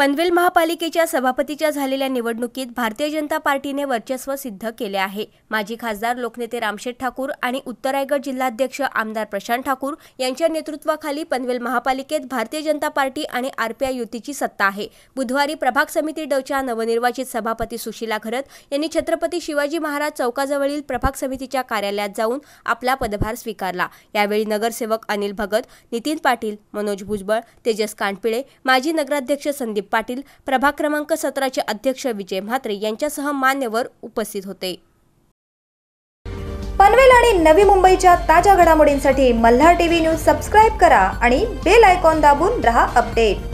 पनवेल महापालिकेच्या सभापतीच्या झालेल्या निवडणुकीत भारतीय जनता पार्टीने वर्चस्व सिद्ध केले आहे माजी खासदार लोकनेते रामशेठ ठाकूर आणि उत्तर उत्तरायगड जिल्हाध्यक्ष आमदार प्रशांत ठाकूर यांच्या नेतृत्वाखाली पनवेल महापालिकेत भारतीय जनता पार्टी आणि आरपीआय युतीची सत्ता आहे बुधवारी प्रभाग समिती डवच्या नवनिर्वाचित सभापती सुशीला घरत यांनी छत्रपती शिवाजी महाराज चौकाजवळील प्रभाग समितीच्या कार्यालयात जाऊन आपला पदभार स्वीकारला यावेळी नगरसेवक अनिल भगत नितीन पाटील मनोज भुजबळ तेजस कानपिळे माजी नगराध्यक्ष संदीप पाटील प्रभाग क्रमांक सतराचे अध्यक्ष विजय म्हात्रे यांच्यासह मान्यवर उपस्थित होते पनवेल आणि नवी मुंबईच्या ताज्या घडामोडींसाठी मल्हार टीव्ही न्यूज सबस्क्राईब करा आणि बेल आयकॉन दाबून रहा अपडेट